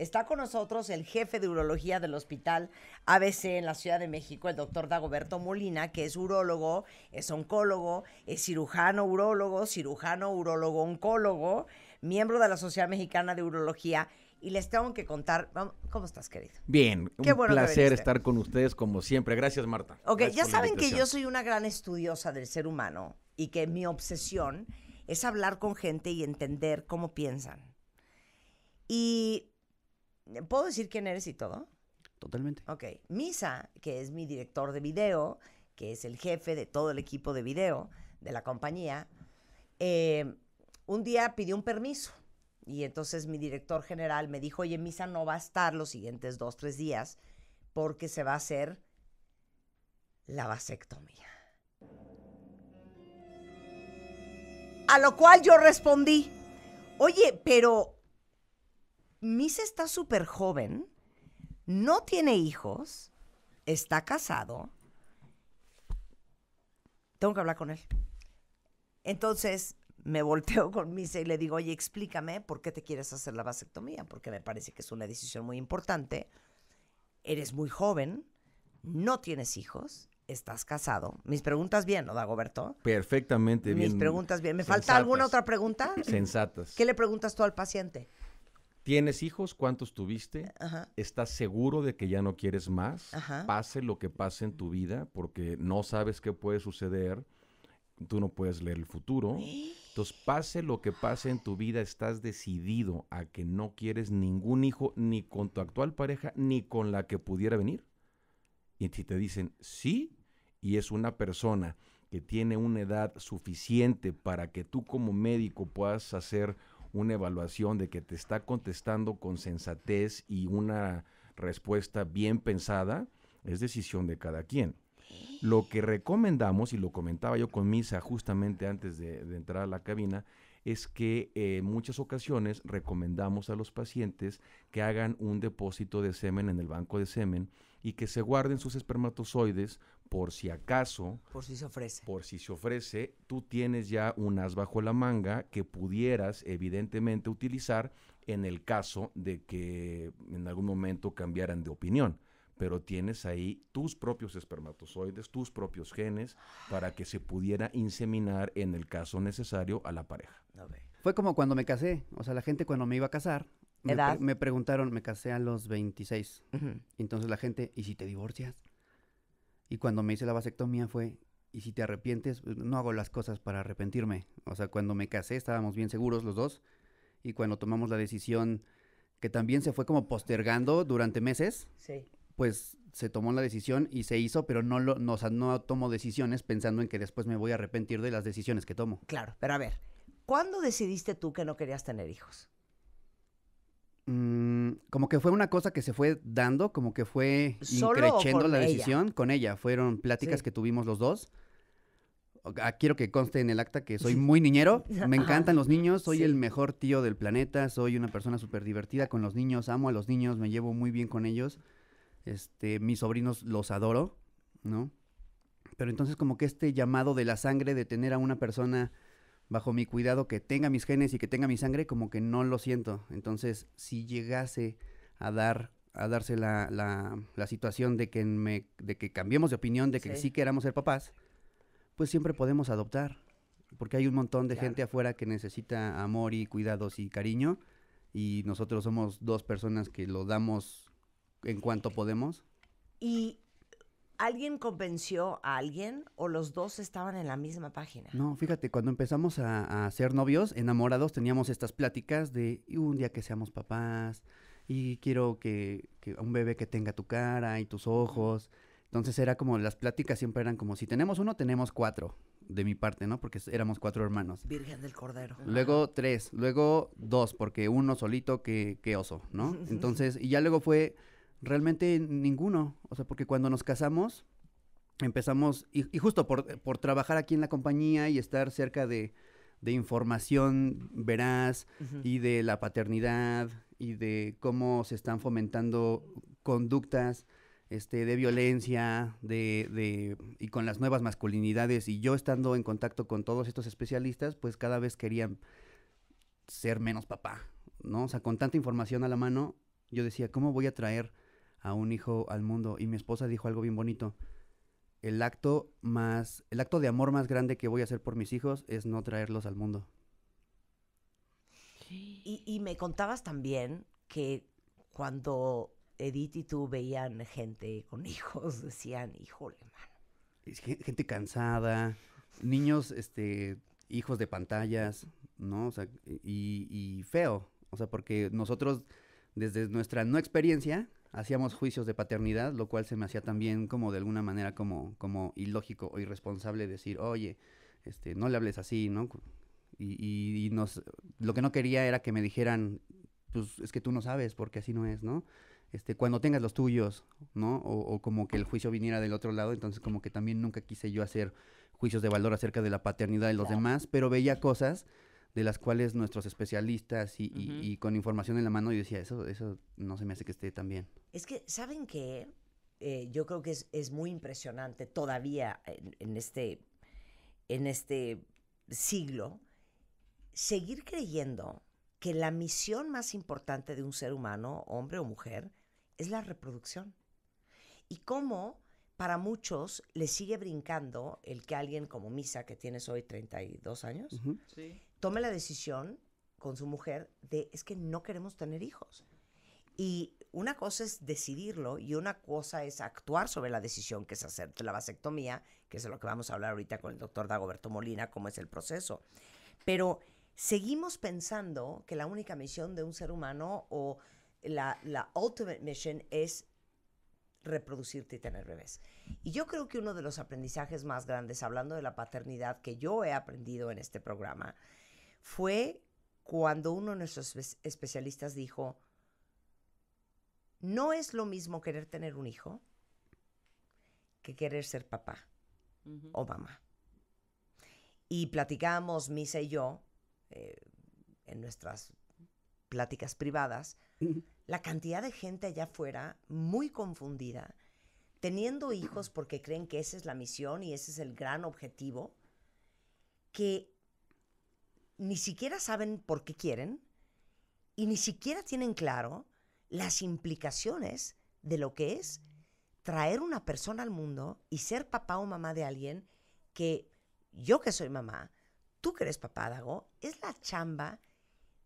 Está con nosotros el jefe de urología del hospital ABC en la Ciudad de México, el doctor Dagoberto Molina, que es urólogo, es oncólogo, es cirujano urólogo, cirujano urólogo oncólogo, miembro de la Sociedad Mexicana de Urología. Y les tengo que contar, ¿cómo estás, querido? Bien, Qué un placer estar con ustedes como siempre. Gracias, Marta. Ok, ya saben que yo soy una gran estudiosa del ser humano y que mi obsesión es hablar con gente y entender cómo piensan. Y ¿Puedo decir quién eres y todo? Totalmente. Ok. Misa, que es mi director de video, que es el jefe de todo el equipo de video de la compañía, eh, un día pidió un permiso. Y entonces mi director general me dijo, oye, Misa no va a estar los siguientes dos, tres días porque se va a hacer la vasectomía. A lo cual yo respondí, oye, pero Misa está súper joven, no tiene hijos, está casado. Tengo que hablar con él. Entonces me volteo con Misa y le digo, oye, explícame por qué te quieres hacer la vasectomía, porque me parece que es una decisión muy importante. Eres muy joven, no tienes hijos, estás casado. Mis preguntas bien, ¿no, Dagoberto? Perfectamente bien. Mis preguntas bien. ¿Me falta alguna otra pregunta? Sensatas. ¿Qué le preguntas tú al paciente? ¿Tienes hijos? ¿Cuántos tuviste? Eh, ¿Estás seguro de que ya no quieres más? Pase lo que pase en tu vida, porque no sabes qué puede suceder. Tú no puedes leer el futuro. Entonces, pase lo que pase en tu vida, estás decidido a que no quieres ningún hijo, ni con tu actual pareja, ni con la que pudiera venir. Y si te dicen sí, y es una persona que tiene una edad suficiente para que tú como médico puedas hacer una evaluación de que te está contestando con sensatez y una respuesta bien pensada, es decisión de cada quien. Lo que recomendamos, y lo comentaba yo con Misa justamente antes de, entrar a la cabina, es que eh, en muchas ocasiones recomendamos a los pacientes que hagan un depósito de semen en el banco de semen y que se guarden sus espermatozoides por si acaso. Por si se ofrece. Por si se ofrece, tú tienes ya un as bajo la manga que pudieras evidentemente utilizar en el caso de que en algún momento cambiaran de opinión. Pero tienes ahí tus propios espermatozoides, tus propios genes, para que se pudiera inseminar en el caso necesario a la pareja. Fue como cuando me casé. O sea, la gente cuando me iba a casar, me, preguntaron, me casé a los 26. Entonces la gente, ¿y si te divorcias? Y cuando me hice la vasectomía fue, y si te arrepientes, pues, no hago las cosas para arrepentirme. O sea, cuando me casé estábamos bien seguros los dos. Y cuando tomamos la decisión, que también se fue como postergando durante meses, pues se tomó la decisión y se hizo, pero no, lo, no, no tomo decisiones pensando en que después me voy a arrepentir de las decisiones que tomo. Claro, pero a ver, ¿cuándo decidiste tú que no querías tener hijos? Mm, como que fue una cosa que se fue dando, como que fue creciendo la decisión con ella. Fueron pláticas que tuvimos los dos. Ah, quiero que conste en el acta que soy muy niñero, me encantan los niños, soy el mejor tío del planeta, soy una persona súper divertida con los niños, amo a los niños, me llevo muy bien con ellos, este, mis sobrinos los adoro, ¿no? Pero entonces como que este llamado de la sangre de tener a una persona bajo mi cuidado que tenga mis genes y que tenga mi sangre, como que no lo siento. Entonces, si llegase a dar a darse la, situación de que me, de que cambiemos de opinión, de que sí. queramos ser papás, pues siempre podemos adoptar, porque hay un montón de gente afuera que necesita amor y cuidados y cariño y nosotros somos dos personas que lo damos en cuanto podemos. Y ¿Alguien convenció a alguien o los dos estaban en la misma página? No, fíjate, cuando empezamos a, ser novios, enamorados, teníamos estas pláticas de un día que seamos papás y quiero que, un bebé que tenga tu cara y tus ojos. Entonces era como, las pláticas siempre eran como, si tenemos uno, tenemos cuatro, de mi parte, ¿no? Porque éramos cuatro hermanos. Virgen del Cordero. Luego tres, luego dos, porque uno solito qué oso, ¿no? Entonces, y ya luego fue Realmente ninguno. O sea, porque cuando nos casamos, empezamos, y, justo por, trabajar aquí en la compañía y estar cerca de, de información veraz y de la paternidad y de cómo se están fomentando conductas este, de violencia, de, de, y con las nuevas masculinidades, y yo estando en contacto con todos estos especialistas, pues cada vez querían ser menos papá, ¿no? O sea, con tanta información a la mano, yo decía, ¿cómo voy a traer a un hijo al mundo. Y mi esposa dijo algo bien bonito. El acto más, el acto de amor más grande que voy a hacer por mis hijos es no traerlos al mundo. Y, me contabas también que cuando Edith y tú veían gente con hijos, decían, híjole, mano. gente cansada, niños, este, hijos de pantallas, ¿no? O sea, y, y feo. O sea, porque nosotros, desde nuestra no experiencia, hacíamos juicios de paternidad, lo cual se me hacía también como de alguna manera como, como ilógico o irresponsable decir, oye, este, no le hables así, ¿no? Y, nos, lo que no quería era que me dijeran, pues es que tú no sabes porque así no es, ¿no? Este, cuando tengas los tuyos, ¿no? O, como que el juicio viniera del otro lado, entonces como que también nunca quise yo hacer juicios de valor acerca de la paternidad de los demás, pero veía cosas de las cuales nuestros especialistas y, con información en la mano yo decía, eso, eso no se me hace que esté tan bien. Es que, ¿saben qué? Eh, yo creo que es, muy impresionante todavía en, este, en este siglo seguir creyendo que la misión más importante de un ser humano, hombre o mujer, es la reproducción. Y cómo para muchos le sigue brincando el que alguien como Misa, que tienes hoy 32 años, sí tome la decisión con su mujer de es que no queremos tener hijos. Y una cosa es decidirlo y una cosa es actuar sobre la decisión, que es hacer la vasectomía, que es lo que vamos a hablar ahorita con el doctor Dagoberto Molina, cómo es el proceso. Pero seguimos pensando que la única misión de un ser humano o la, la ultimate mission es reproducirte y tener bebés. Y yo creo que uno de los aprendizajes más grandes, hablando de la paternidad que yo he aprendido en este programa, fue cuando uno de nuestros especialistas dijo, no es lo mismo querer tener un hijo que querer ser papá o mamá. Y platicamos, Misa y yo, eh, en nuestras pláticas privadas, la cantidad de gente allá afuera muy confundida, teniendo hijos porque creen que esa es la misión y ese es el gran objetivo, que ni siquiera saben por qué quieren y ni siquiera tienen claro las implicaciones de lo que es traer una persona al mundo y ser papá o mamá de alguien que yo que soy mamá, tú que eres papá, Dago, es la chamba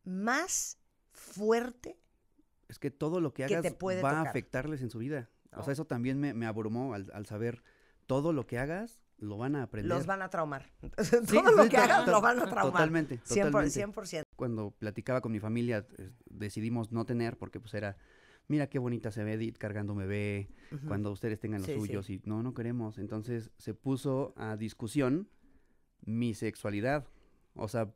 más fuerte. Es que todo lo que hagas va a afectarles en su vida. O sea, oh. eso también me, me abrumó al, saber todo lo que hagas lo van a aprender. Los van a traumar. Todo lo que hagan lo van a traumar. Totalmente. 100%, Cuando platicaba con mi familia, eh, decidimos no tener porque pues era, mira qué bonita se ve Edith cargando bebé, cuando ustedes tengan los suyos y no, no queremos. Entonces se puso a discusión mi sexualidad. O sea,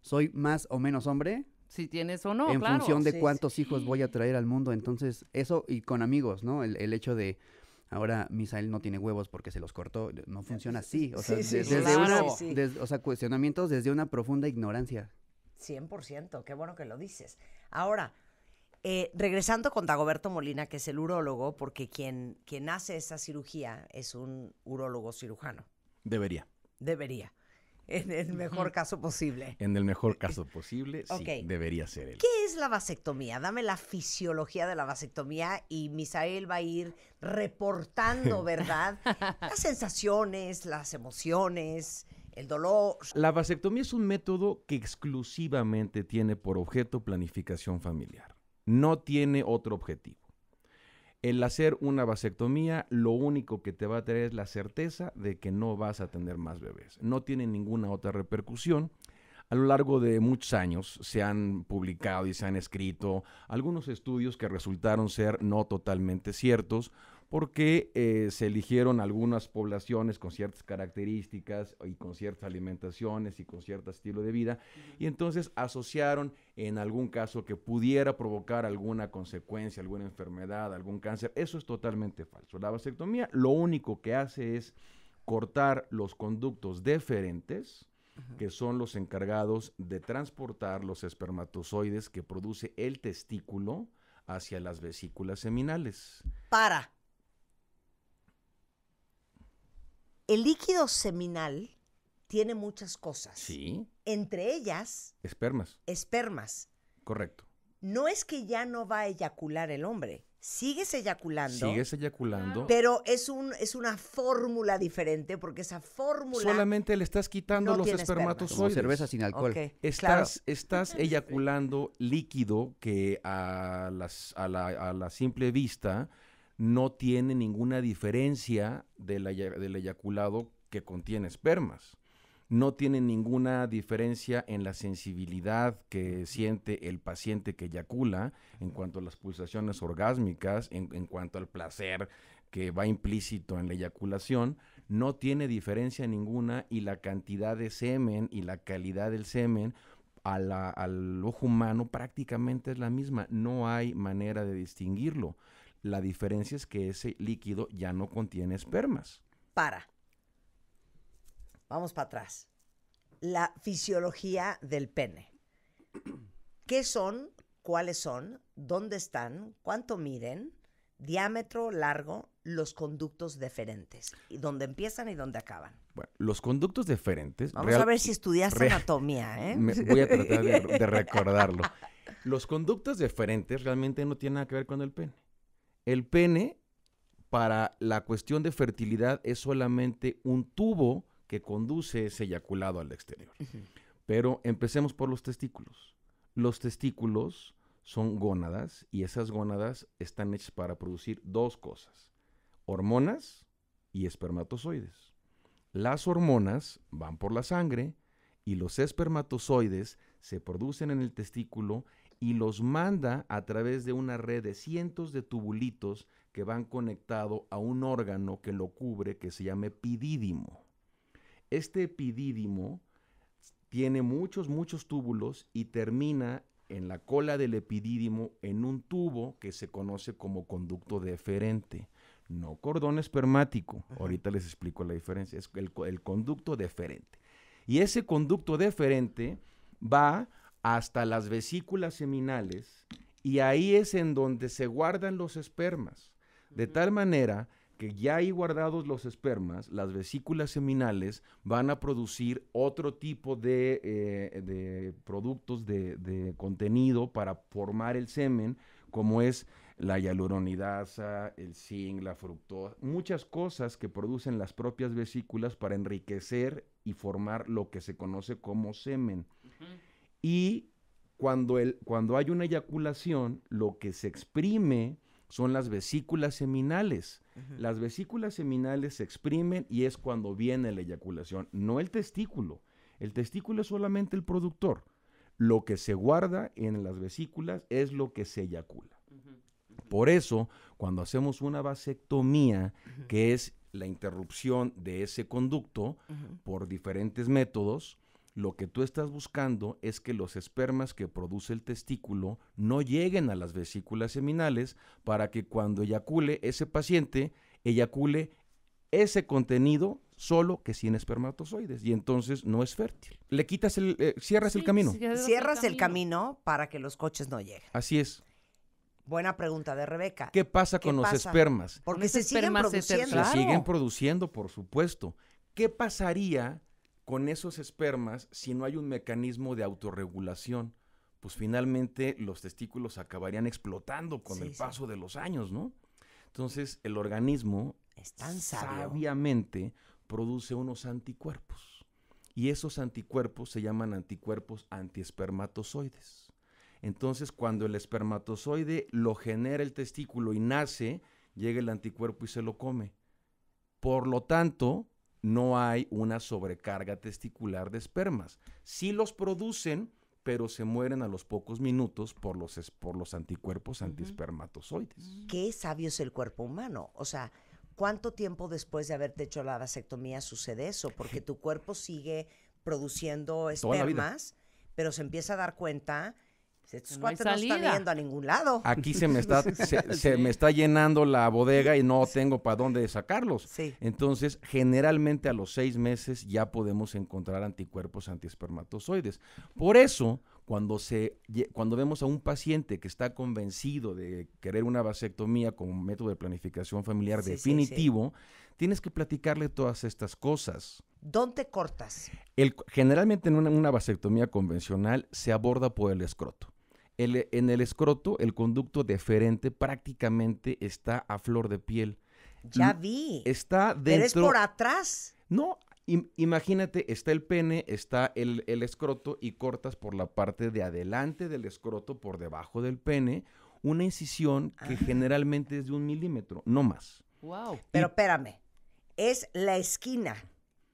soy más o menos hombre. Si tienes o no, En función de cuántos hijos voy a traer al mundo. Entonces, eso y con amigos, ¿no? el hecho de Ahora Misael no tiene huevos porque se los cortó. No funciona así. O sea, sí, desde una, o sea, cuestionamientos desde una profunda ignorancia. 100%, qué bueno que lo dices. Ahora, eh, regresando con Dagoberto Molina, que es el urólogo, porque quien, quien hace esa cirugía es un urólogo cirujano. Debería. Debería. En el mejor caso posible. En el mejor caso posible, sí, debería ser él. ¿Qué es la vasectomía? Dame la fisiología de la vasectomía y Misael va a ir reportando, ¿verdad? las sensaciones, las emociones, el dolor. La vasectomía es un método que exclusivamente tiene por objeto planificación familiar. No tiene otro objetivo. El hacer una vasectomía lo único que te va a traer es la certeza de que no vas a tener más bebés. No tiene ninguna otra repercusión. A lo largo de muchos años se han publicado y se han escrito algunos estudios que resultaron ser no totalmente ciertos, porque eh, se eligieron algunas poblaciones con ciertas características y con ciertas alimentaciones y con cierto estilo de vida, y entonces asociaron en algún caso que pudiera provocar alguna consecuencia, alguna enfermedad, algún cáncer. Eso es totalmente falso. La vasectomía lo único que hace es cortar los conductos deferentes, que son los encargados de transportar los espermatozoides que produce el testículo hacia las vesículas seminales. Para. El líquido seminal tiene muchas cosas. Sí. Entre ellas. Espermas. Espermas. Correcto. No es que ya no va a eyacular el hombre. Sigues eyaculando. Sigues eyaculando. Ah. Pero es, un, es una fórmula diferente porque esa fórmula. Solamente le estás quitando los espermatozoides. Como cerveza sin alcohol. estás, estás eyaculando líquido que a, a, la, a la simple vista no tiene ninguna diferencia del, eyaculado que contiene espermas. No tiene ninguna diferencia en la sensibilidad que siente el paciente que eyacula en cuanto a las pulsaciones orgásmicas, en, cuanto al placer que va implícito en la eyaculación, no tiene diferencia ninguna y la cantidad de semen y la calidad del semen al ojo humano prácticamente es la misma. No hay manera de distinguirlo. La diferencia es que ese líquido ya no contiene espermas. Para. Vamos para atrás. La fisiología del pene. ¿Qué son? ¿Cuáles son? ¿Dónde están? ¿Cuánto miden? Diámetro, largo, los conductos deferentes. ¿Y dónde empiezan y dónde acaban? Bueno, los conductos deferentes. Vamos a ver si estudiaste anatomía, ¿eh? voy a tratar de, de recordarlo. Los conductos deferentes realmente no tienen nada que ver con el pene. El pene para la cuestión de fertilidad es solamente un tubo que conduce ese eyaculado al exterior. Pero empecemos por los testículos. Los testículos son gónadas y esas gónadas están hechas para producir dos cosas, hormonas y espermatozoides. Las hormonas van por la sangre y los espermatozoides se producen en el testículo y los manda a través de una red de cientos de tubulitos que van conectado a un órgano que lo cubre que se llama epidídimo. Este epidídimo tiene muchos, muchos túbulos y termina en la cola del epidídimo en un tubo que se conoce como conducto deferente. No cordón espermático, ahorita les explico la diferencia, es el conducto deferente. Y ese conducto deferente va hasta las vesículas seminales y ahí es en donde se guardan los espermas. De tal manera que ya ahí guardados los espermas, las vesículas seminales van a producir otro tipo de, eh, productos de, contenido para formar el semen, como es la hialuronidasa, el zinc, la fructosa, muchas cosas que producen las propias vesículas para enriquecer y formar lo que se conoce como semen y cuando, hay una eyaculación, lo que se exprime son las vesículas seminales. Las vesículas seminales se exprimen y es cuando viene la eyaculación, no el testículo. El testículo es solamente el productor. Lo que se guarda en las vesículas es lo que se eyacula. Por eso, cuando hacemos una vasectomía, que es la interrupción de ese conducto por diferentes métodos, lo que tú estás buscando es que los espermas que produce el testículo no lleguen a las vesículas seminales para que cuando eyacule ese paciente, eyacule ese contenido solo que sin espermatozoides y entonces no es fértil. Le quitas el, eh, cierras el camino. Cierras, el, camino. para que los coches no lleguen. Así es. Buena pregunta de Rebeca. ¿Qué pasa con los espermas? Porque se, siguen produciendo. se siguen produciendo, por supuesto. ¿Qué pasaría con esos espermas, si no hay un mecanismo de autorregulación, pues finalmente los testículos acabarían explotando con el paso de los años, ¿no? Entonces el organismo tan sabiamente produce unos anticuerpos. Y esos anticuerpos se llaman anticuerpos antiespermatozoides. Entonces cuando el espermatozoide lo genera el testículo y nace, llega el anticuerpo y se lo come. Por lo tanto, no hay una sobrecarga testicular de espermas. Sí los producen, pero se mueren a los pocos minutos por los, por los anticuerpos antispermatozoides. Mm. Qué sabio es el cuerpo humano. O sea, ¿cuánto tiempo después de haberte hecho la vasectomía sucede eso? Porque tu cuerpo sigue produciendo espermas, pero se empieza a dar cuenta pues estos pues, no cuates no están a ningún lado. Aquí se me está, se, me está llenando la bodega y no tengo para dónde sacarlos. Entonces, generalmente a los seis meses ya podemos encontrar anticuerpos antiespermatozoides. Por eso, cuando, se, cuando vemos a un paciente que está convencido de querer una vasectomía como método de planificación familiar definitivo, tienes que platicarle todas estas cosas. ¿Dónde cortas? generalmente en una vasectomía convencional se aborda por el escroto en el escroto, el conducto deferente prácticamente está a flor de piel. Ya vi. Está dentro. ¿Eres por atrás? No, imagínate, está el pene, está el, escroto y cortas por la parte de adelante del escroto, por debajo del pene, una incisión que ah. generalmente es de un milímetro, no más. Wow. Pero espérame, es la esquina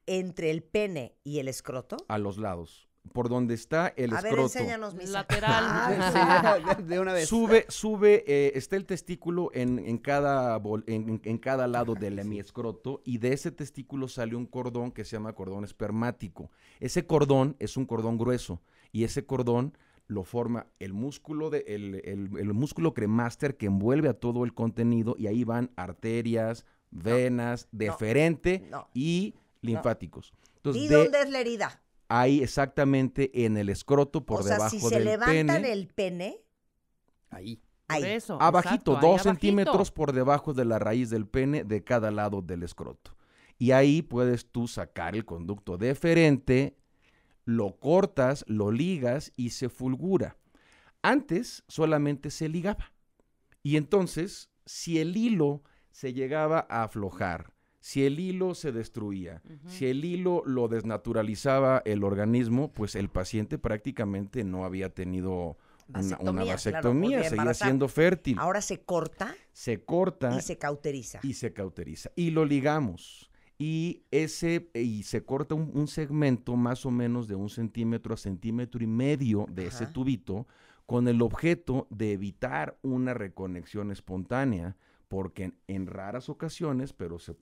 entre el pene y el escroto. A los lados por donde está el a Ver, enséñanos, Lateral. Ah, ah. de una vez. Sube, sube, eh, está el testículo en, cada en, cada lado del hemiescroto y de ese testículo sale un cordón que se llama cordón espermático. Ese cordón es un cordón grueso y ese cordón lo forma el músculo, de, el, músculo cremaster que envuelve a todo el contenido y ahí van arterias, venas, deferente y linfáticos. ¿Y dónde es la herida? Ahí exactamente en el escroto por o debajo sea, si se levanta pene, pene. Ahí. Ahí. abajito, dos centímetros por debajo de la raíz del pene de cada lado del escroto. Y ahí puedes tú sacar el conducto deferente, lo cortas, lo ligas y se fulgura. Antes solamente se ligaba. Y entonces, si el hilo se llegaba a aflojar si el hilo se destruía, si el hilo lo desnaturalizaba el organismo, pues el paciente prácticamente no había tenido una, vasectomía, seguía siendo fértil. Ahora se corta. Se corta. Y se cauteriza. Y se cauteriza. Y lo ligamos. Y ese, y se corta un, segmento más o menos de un centímetro a centímetro y medio de ese tubito con el objeto de evitar una reconexión espontánea porque en, raras ocasiones, pero se,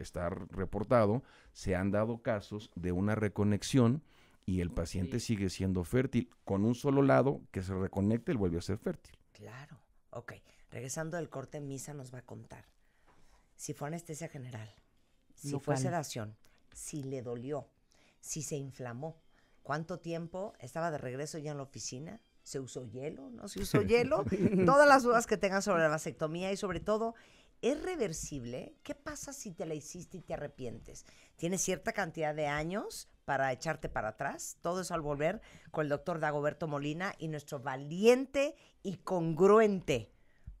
está reportado, se han dado casos de una reconexión y el paciente sigue siendo fértil. Con un solo lado que se reconecte, él vuelve a ser fértil. Claro, ok. Regresando del corte, Misa nos va a contar. Si fue anestesia general, si fue sedación, si le dolió, si se inflamó, cuánto tiempo estaba de regreso ya en la oficina, ¿Se usó hielo? ¿No se usó hielo? Todas las dudas que tengan sobre la vasectomía y sobre todo, ¿es reversible? ¿Qué pasa si te la hiciste y te arrepientes? ¿Tienes cierta cantidad de años para echarte para atrás? Todo eso al volver con el doctor Dagoberto Molina y nuestro valiente y congruente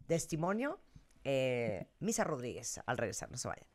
testimonio, eh, Misa Rodríguez, al regresar. No se vayan.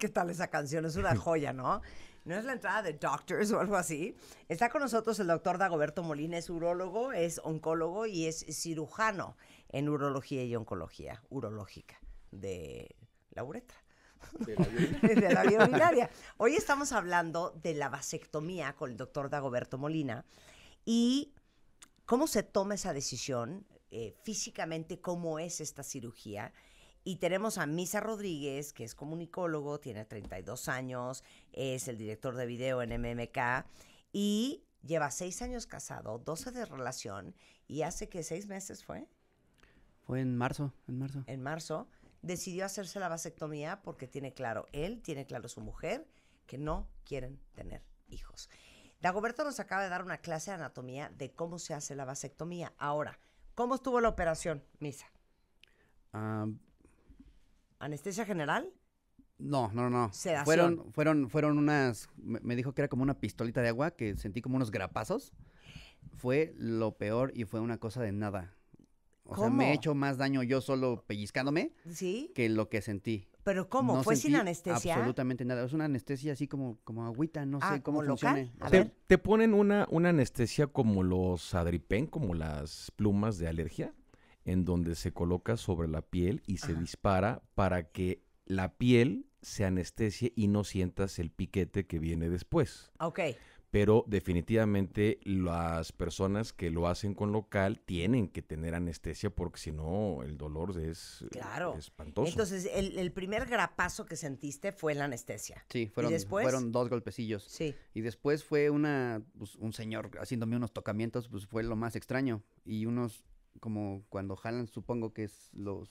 ¿Qué tal esa canción? Es una joya, ¿no? No es la entrada de Doctors o algo así. Está con nosotros el doctor Dagoberto Molina, es urólogo, es oncólogo y es cirujano en urología y oncología urológica de la uretra. De la, Hoy estamos hablando de la vasectomía con el doctor Dagoberto Molina y cómo se toma esa decisión, eh, físicamente cómo es esta cirugía y tenemos a Misa Rodríguez, que es comunicólogo, tiene 32 años, es el director de video en MMK y lleva seis años casado, 12 de relación y hace que ¿Seis meses fue. Fue en marzo, en marzo. En marzo decidió hacerse la vasectomía porque tiene claro, él tiene claro su mujer, que no quieren tener hijos. Dagoberto nos acaba de dar una clase de anatomía de cómo se hace la vasectomía. Ahora, ¿cómo estuvo la operación, Misa? Ah... ¿Anestesia general? No, no, no. Sedación. Fueron, fueron, fueron unas. Me dijo que era como una pistolita de agua que sentí como unos grapazos. Fue lo peor y fue una cosa de nada. O sea, me he hecho más daño yo solo pellizcándome que lo que sentí. ¿Pero cómo? ¿Fue sin anestesia? Absolutamente nada. Es una anestesia así como, como agüita, no ah, sé cómo funciona. ¿Te, ponen una, una anestesia como los adripen, como las plumas de alergia? en donde se coloca sobre la piel y se dispara para que la piel se anestesie y no sientas el piquete que viene después. Ok. Pero definitivamente las personas que lo hacen con local tienen que tener anestesia porque si no el dolor es espantoso. Entonces, el, primer grapazo que sentiste fue la anestesia. Sí, fueron, fueron dos golpecillos. Sí. Y después fue una, pues, un señor haciéndome unos tocamientos, pues fue lo más extraño. Y unos como cuando jalan, supongo que es los,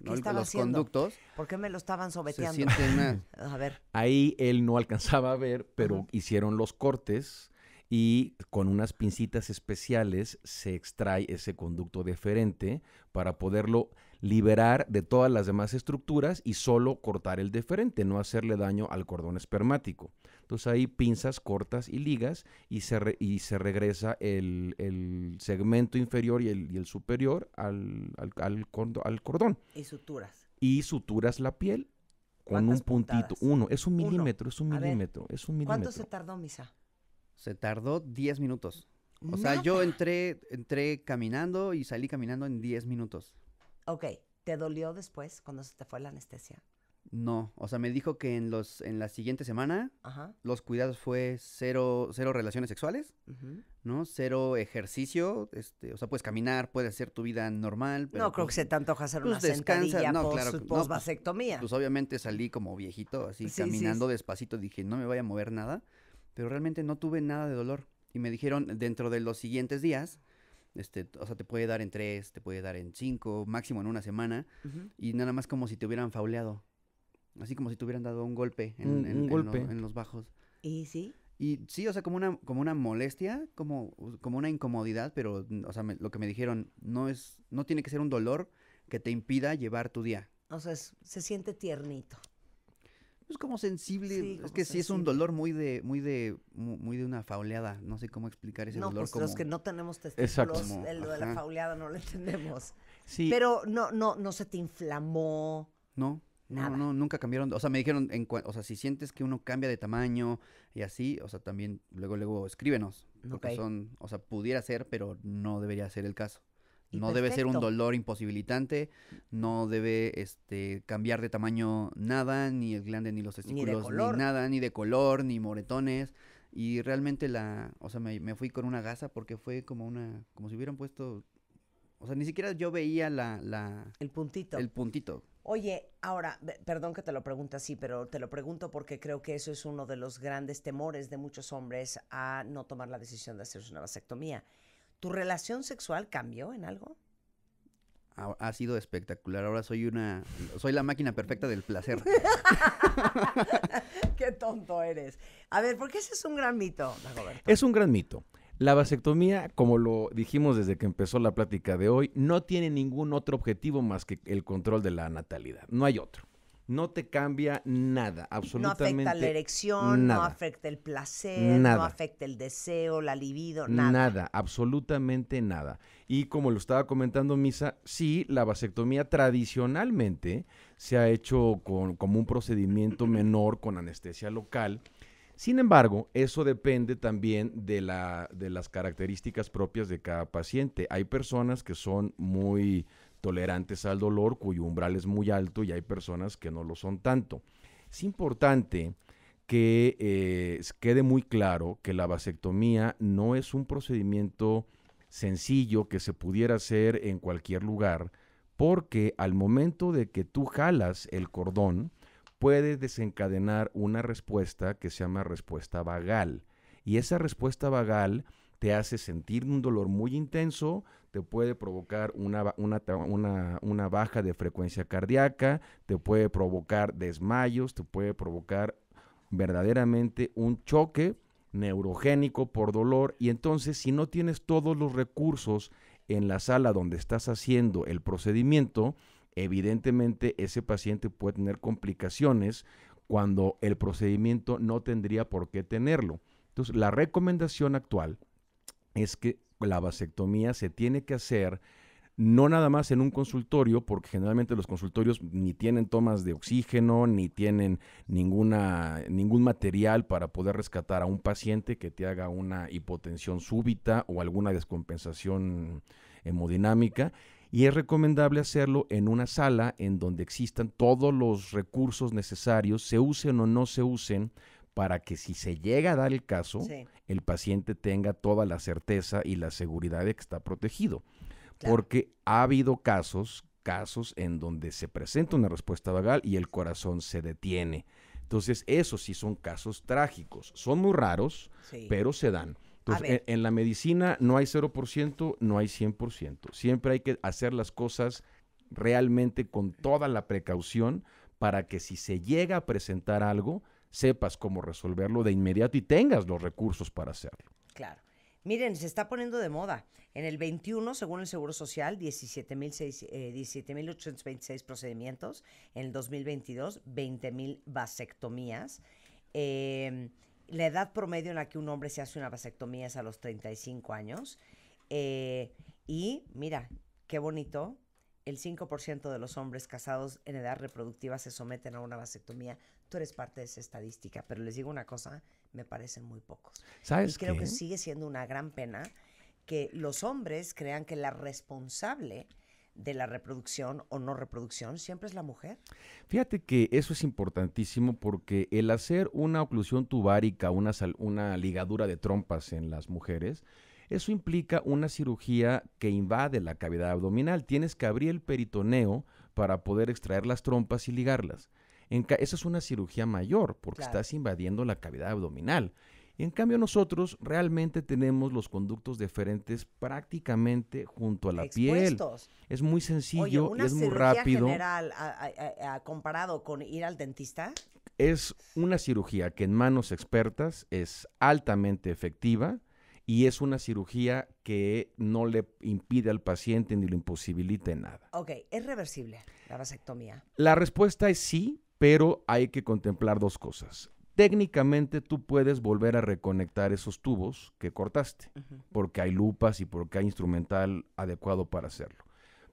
los conductos. ¿Por qué me lo estaban sobeteando? a ver. Ahí él no alcanzaba a ver, pero hicieron los cortes y con unas pincitas especiales se extrae ese conducto deferente para poderlo liberar de todas las demás estructuras y solo cortar el deferente, no hacerle daño al cordón espermático. Entonces ahí pinzas, cortas y ligas y se, y se regresa el, segmento inferior y el, y el superior al, al, cordón. Y suturas. Y suturas la piel con un puntito, uno, es un milímetro, es un milímetro, es un milímetro. ¿Cuánto se tardó, Misa? Se tardó 10 minutos. O sea, yo entré, entré caminando y salí caminando en 10 minutos. Ok, ¿te dolió después cuando se te fue la anestesia? No, o sea, me dijo que en los en la siguiente semana los cuidados fue cero, cero relaciones sexuales, ¿no? Cero ejercicio, este, o sea, puedes caminar, puedes hacer tu vida normal. no, creo que pues, se te antoja hacer pues, una descansa, no, claro, no, Pues, obviamente salí como viejito, así caminando despacito, dije, no me voy a mover nada, pero realmente no tuve nada de dolor. Y me dijeron, dentro de los siguientes días, este, o sea, te puede dar en tres, te puede dar en cinco, máximo en una semana. Y nada más como si te hubieran fauleado. Así como si te hubieran dado un golpe en, los bajos. ¿Y sí? Y sí, o sea, como una, como una molestia, como, como una incomodidad, pero, lo que me dijeron, no es, no tiene que ser un dolor que te impida llevar tu día. O sea, se siente tiernito. Es como sensible. es que si sí es un dolor muy de, muy de, muy de una fauleada. No sé cómo explicar ese dolor. No, pues que no tenemos testículos, Exacto. lo de la fauleada no lo entendemos. Sí. Pero no, no, no se te inflamó. No. Nada. No, nunca cambiaron. O sea, me dijeron, en o sea, si sientes que uno cambia de tamaño y así, o sea, también luego, luego escríbenos. Porque son, o sea, pudiera ser, pero no debería ser el caso no debe ser un dolor imposibilitante, no debe este, cambiar de tamaño nada, ni el glande, ni los testículos, ni, nada, ni de color, ni moretones. Y realmente la, o sea, me, fui con una gasa porque fue como una, como si hubieran puesto, o sea, ni siquiera yo veía la, la... El puntito. El puntito. Oye, ahora, perdón que te lo pregunte así, pero te lo pregunto porque creo que eso es uno de los grandes temores de muchos hombres a no tomar la decisión de hacerse una vasectomía. ¿Tu relación sexual cambió en algo? Ha, sido espectacular. Ahora soy una. Soy la máquina perfecta del placer. Qué tonto eres. A ver, qué ese es un gran mito, Es un gran mito. La vasectomía, como lo dijimos desde que empezó la plática de hoy, no tiene ningún otro objetivo más que el control de la natalidad. No hay otro no te cambia nada, absolutamente. No afecta la erección, no afecta el placer, no afecta el deseo, la libido, nada. Nada, absolutamente nada. Y como lo estaba comentando Misa, sí, la vasectomía tradicionalmente se ha hecho como un procedimiento menor con anestesia local. Sin embargo, eso depende también de, la, de las características propias de cada paciente. Hay personas que son muy tolerantes al dolor, cuyo umbral es muy alto y hay personas que no lo son tanto. Es importante que eh, quede muy claro que la vasectomía no es un procedimiento sencillo que se pudiera hacer en cualquier lugar, porque al momento de que tú jalas el cordón, puede desencadenar una respuesta que se llama respuesta vagal. Y esa respuesta vagal te hace sentir un dolor muy intenso, te puede provocar una, una, baja de frecuencia cardíaca, te puede provocar desmayos, te puede provocar verdaderamente un choque neurogénico por dolor y entonces si no tienes todos los recursos en la sala donde estás haciendo el procedimiento, evidentemente ese paciente puede tener complicaciones cuando el procedimiento no tendría por qué tenerlo. Entonces, la recomendación actual es que la vasectomía se tiene que hacer no nada más en un consultorio, porque generalmente los consultorios ni tienen tomas de oxígeno, ni tienen ninguna, ningún material para poder rescatar a un paciente que te haga una hipotensión súbita o alguna descompensación hemodinámica. Y es recomendable hacerlo en una sala en donde existan todos los recursos necesarios, se usen o no se usen, para que si se llega a dar el caso, el paciente tenga toda la certeza y la seguridad de que está protegido. Porque ha habido casos, casos en donde se presenta una respuesta vagal y el corazón se detiene. Entonces, esos sí son casos trágicos. Son muy raros, pero se dan. Entonces, en, en, la medicina no hay 0%, no hay 100%. Siempre hay que hacer las cosas realmente con toda la precaución para que si se llega a presentar algo, sepas cómo resolverlo de inmediato y tengas los recursos para hacerlo. Claro. Miren, se está poniendo de moda. En el 21, según el Seguro Social, 17.826 eh, procedimientos. En el 2022, 20.000 vasectomías. Em, la edad promedio en la que un hombre se hace una vasectomía es a los 35 años. Eh, y mira, qué bonito, el 5% de los hombres casados en edad reproductiva se someten a una vasectomía tú eres parte de esa estadística, pero les digo una cosa, me parecen muy pocos. ¿Sabes y creo que sigue siendo una gran pena que los hombres crean que la responsable de la reproducción o no reproducción siempre es la mujer. Fíjate que eso es importantísimo porque el hacer una oclusión tubárica, una ligadura de trompas en las mujeres, eso implica una cirugía que invade la cavidad abdominal. Tienes que abrir el peritoneo para poder extraer las trompas y ligarlas. Esa es una cirugía mayor porque estás invadiendo la cavidad abdominal. En cambio nosotros realmente tenemos los conductos deferentes prácticamente junto a la piel. Es muy sencillo, es muy rápido. comparado con ir al dentista? Es una cirugía que en manos expertas es altamente efectiva y es una cirugía que no le impide al paciente ni lo imposibilita nada. Ok, ¿es reversible la vasectomía? La respuesta es sí, pero hay que contemplar dos cosas. Técnicamente tú puedes volver a reconectar esos tubos que cortaste, porque hay lupas y porque hay instrumental adecuado para hacerlo.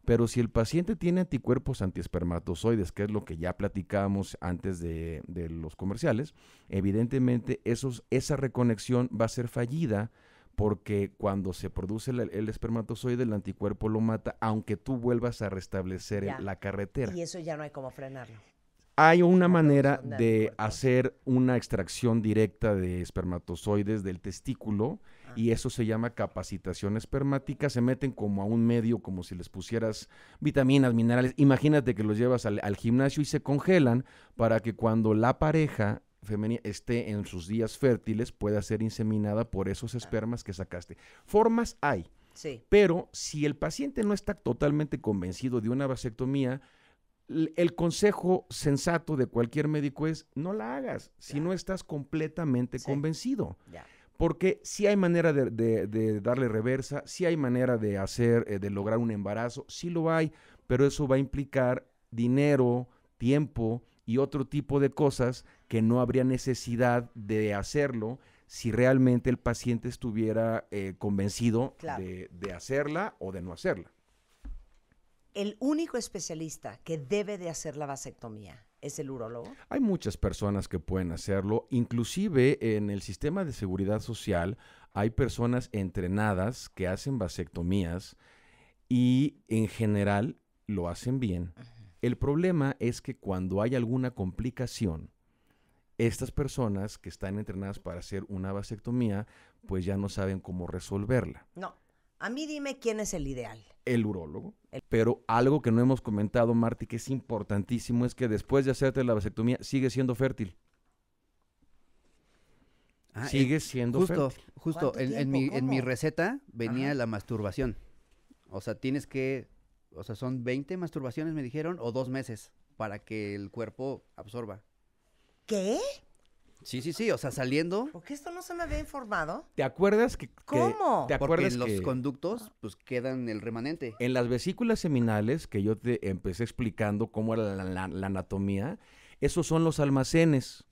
Pero si el paciente tiene anticuerpos antiespermatozoides, que es lo que ya platicábamos antes de, los comerciales, evidentemente esa reconexión va a ser fallida porque cuando se produce el, espermatozoide, el anticuerpo lo mata, aunque tú vuelvas a restablecer la carretera. Y eso ya no hay cómo frenarlo hay una manera de hacer una extracción directa de espermatozoides del testículo y ah. eso se llama capacitación espermática. Se meten como a un medio, como si les pusieras vitaminas, minerales. Imagínate que los llevas al, al gimnasio y se congelan para que cuando la pareja femenina esté en sus días fértiles pueda ser inseminada por esos espermas que sacaste. Formas hay. Sí. Pero si el paciente no está totalmente convencido de una vasectomía, el consejo sensato de cualquier médico es no la hagas si no estás completamente convencido. Porque si hay manera de, darle reversa, si hay manera de hacer, eh, de lograr un embarazo, sí lo hay, pero eso va a implicar dinero, tiempo y otro tipo de cosas que no habría necesidad de hacerlo si realmente el paciente estuviera eh, convencido de hacerla o de no hacerla el único especialista que debe de hacer la vasectomía es el urologo. Hay muchas personas que pueden hacerlo, inclusive en el sistema de seguridad social hay personas entrenadas que hacen vasectomías y en general lo hacen bien. El problema es que cuando hay alguna complicación, estas personas que están entrenadas para hacer una vasectomía, pues ya no saben cómo resolverla. No, a mí dime quién es el ideal el urólogo. Pero algo que no hemos comentado, Marti, que es importantísimo, es que después de hacerte la vasectomía, sigue siendo fértil. Ah, eh, sigue siendo justo, fértil. Justo, en, en, mi, receta venía la masturbación. O sea, tienes que, o sea, son 20 masturbaciones, me dijeron, o dos meses, para que el cuerpo absorba. ¿Qué? Sí, sí, sí, o sea, saliendo. ¿Por esto no se me había informado? ¿Te acuerdas que... ¿Cómo? ¿Te acuerdas Porque en los conductos, pues quedan el remanente. En las vesículas seminales, que yo te empecé explicando cómo era la, anatomía, esos son los almacenes.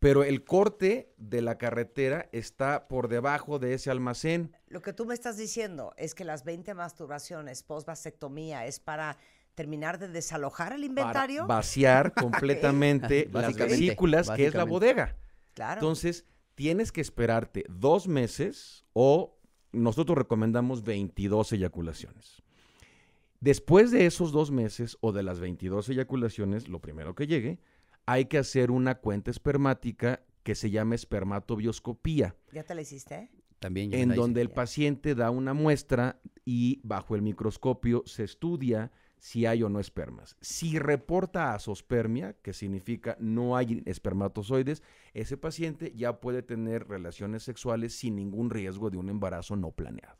Pero el corte de la carretera está por debajo de ese almacén. Lo que tú me estás diciendo es que las 20 masturbaciones post vasectomía es para terminar de desalojar el inventario. vaciar completamente las vesículas, que es la bodega. Claro. Entonces, tienes que esperarte dos meses o nosotros recomendamos 22 eyaculaciones. Después de esos dos meses o de las 22 eyaculaciones, lo primero que llegue, hay que hacer una cuenta espermática que se llama espermatobioscopía. ¿Ya te la hiciste? También en donde el paciente da una muestra y bajo el microscopio se estudia si hay o no espermas. Si reporta asospermia, que significa no hay espermatozoides, ese paciente ya puede tener relaciones sexuales sin ningún riesgo de un embarazo no planeado.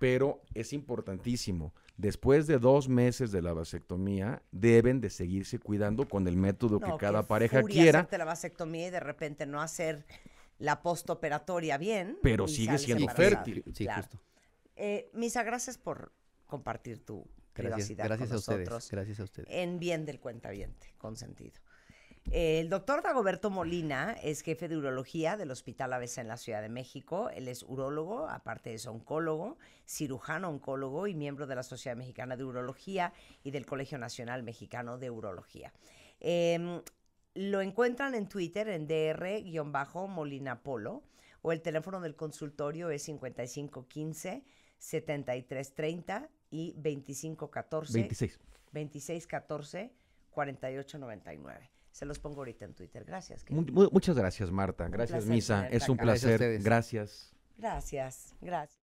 Pero es importantísimo, después de dos meses de la vasectomía, deben de seguirse cuidando con el método que cada pareja quiera. No, la vasectomía y de repente no hacer la postoperatoria bien. Pero sigue siendo fértil. Eh, Misa, gracias por, compartir tu gracias, gracias a nosotros ustedes, gracias a ustedes. En bien del cuentaviente, con sentido. El doctor Dagoberto Molina es jefe de urología del Hospital ABC en la Ciudad de México. Él es urólogo, aparte es oncólogo, cirujano oncólogo y miembro de la Sociedad Mexicana de Urología y del Colegio Nacional Mexicano de Urología. Em, lo encuentran en Twitter en dr Molina Polo o el teléfono del consultorio es 5515 7330 y 2514. 26. 2614 4899. Se los pongo ahorita en Twitter. Gracias. muchas gracias, Marta. Gracias, Misa. Es un placer. Gracias. Gracias. Gracias.